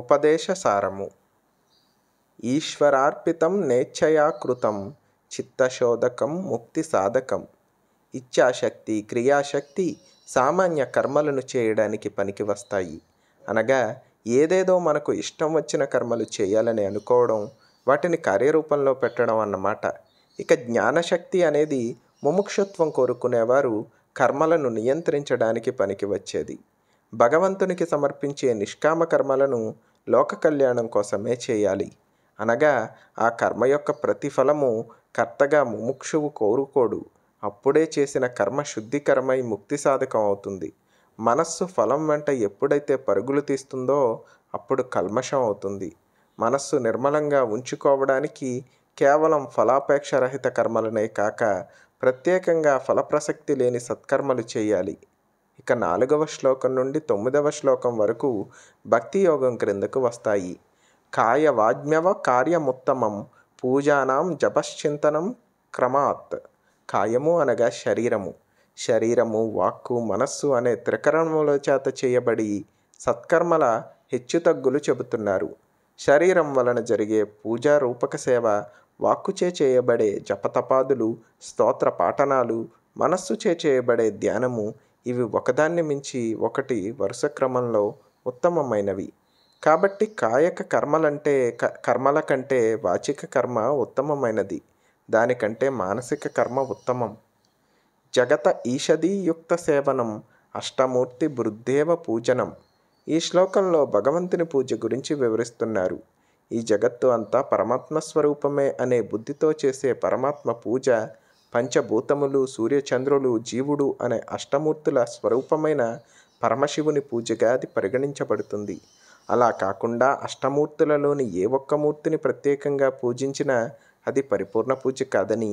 ఉపదేశసారము ఈశ్వరార్పితం నేచ్ఛయాకృతం చిత్తశోధకం ముక్తి సాధకం ఇచ్ఛాశక్తి క్రియాశక్తి సామాన్య కర్మలను చేయడానికి పనికి వస్తాయి అనగా ఏదేదో మనకు ఇష్టం వచ్చిన కర్మలు చేయాలని అనుకోవడం వాటిని కార్యరూపంలో పెట్టడం అన్నమాట ఇక జ్ఞానశక్తి అనేది ముముక్షత్వం కోరుకునేవారు కర్మలను నియంత్రించడానికి పనికి వచ్చేది భగవంతునికి సమర్పించే నిష్కామ కర్మలను లోక కళ్యాణం కోసమే చేయాలి అనగా ఆ కర్మ యొక్క ప్రతిఫలము కర్తగా ముముక్షువు కోరుకోడు అప్పుడే చేసిన కర్మ శుద్ధి కర్మై ముక్తి సాధకం అవుతుంది మనస్సు ఫలం వెంట ఎప్పుడైతే పరుగులు తీస్తుందో అప్పుడు కల్మషం అవుతుంది మనస్సు నిర్మలంగా ఉంచుకోవడానికి కేవలం ఫలాపేక్ష రహిత కర్మలనే కాక ప్రత్యేకంగా ఫలప్రసక్తి లేని సత్కర్మలు చేయాలి ఇక నాలుగవ శ్లోకం నుండి తొమ్మిదవ శ్లోకం వరకు భక్తి యోగం క్రిందకు వస్తాయి కాయవాజ్ఞవ కార్యముత్తమం పూజానాం జపశ్చింతనం క్రమాత్ కాయము అనగా శరీరము శరీరము వాక్కు మనస్సు అనే త్రికరణముల చేత చేయబడి సత్కర్మల హెచ్చుతగ్గులు చెబుతున్నారు శరీరం వలన జరిగే పూజా రూపక సేవ వాక్కుచే చేయబడే జపతపాదులు స్తోత్ర పాఠనాలు మనస్సుచే చేయబడే ధ్యానము ఇవి ఒకదాన్ని మించి ఒకటి వరుస క్రమంలో ఉత్తమమైనవి కాబట్టి కాయక కర్మలంటే కర్మల కంటే వాచిక కర్మ ఉత్తమమైనది దానికంటే మానసిక కర్మ ఉత్తమం జగత ఈషదీయుక్త సేవనం అష్టమూర్తి బృద్ధేవ పూజనం ఈ శ్లోకంలో భగవంతుని పూజ గురించి వివరిస్తున్నారు ఈ జగత్తు అంతా పరమాత్మ స్వరూపమే అనే బుద్ధితో చేసే పరమాత్మ పూజ పంచభూతములు సూర్యచంద్రులు జీవుడు అనే అష్టమూర్తుల స్వరూపమైన పరమశివుని పూజగా అది పరిగణించబడుతుంది అలా కాకుండా అష్టమూర్తులలోని ఏ ఒక్క మూర్తిని ప్రత్యేకంగా పూజించినా అది పరిపూర్ణ పూజ కాదని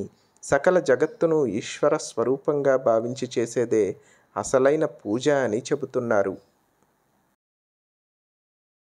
సకల జగత్తును ఈశ్వర స్వరూపంగా భావించి చేసేదే అసలైన పూజ అని చెబుతున్నారు